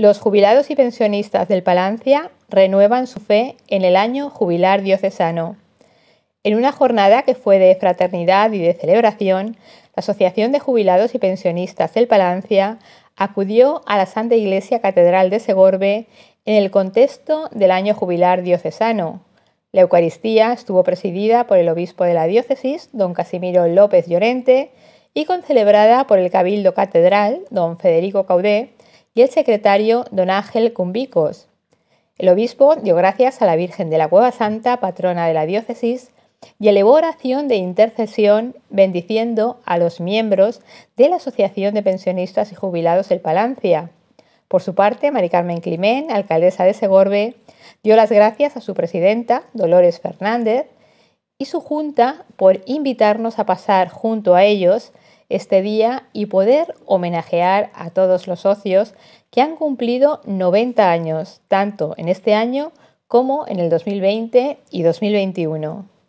Los jubilados y pensionistas del Palancia renuevan su fe en el año jubilar diocesano. En una jornada que fue de fraternidad y de celebración, la Asociación de Jubilados y Pensionistas del Palancia acudió a la Santa Iglesia Catedral de Segorbe en el contexto del año jubilar diocesano. La Eucaristía estuvo presidida por el obispo de la diócesis, don Casimiro López Llorente, y concelebrada por el Cabildo Catedral, don Federico Caudé, y el secretario don Ángel Cumbicos. El obispo dio gracias a la Virgen de la Cueva Santa, patrona de la diócesis, y elevó oración de intercesión bendiciendo a los miembros de la Asociación de Pensionistas y Jubilados del Palancia. Por su parte, María Carmen Climén, alcaldesa de Segorbe, dio las gracias a su presidenta, Dolores Fernández, y su junta por invitarnos a pasar junto a ellos este día y poder homenajear a todos los socios que han cumplido 90 años, tanto en este año como en el 2020 y 2021.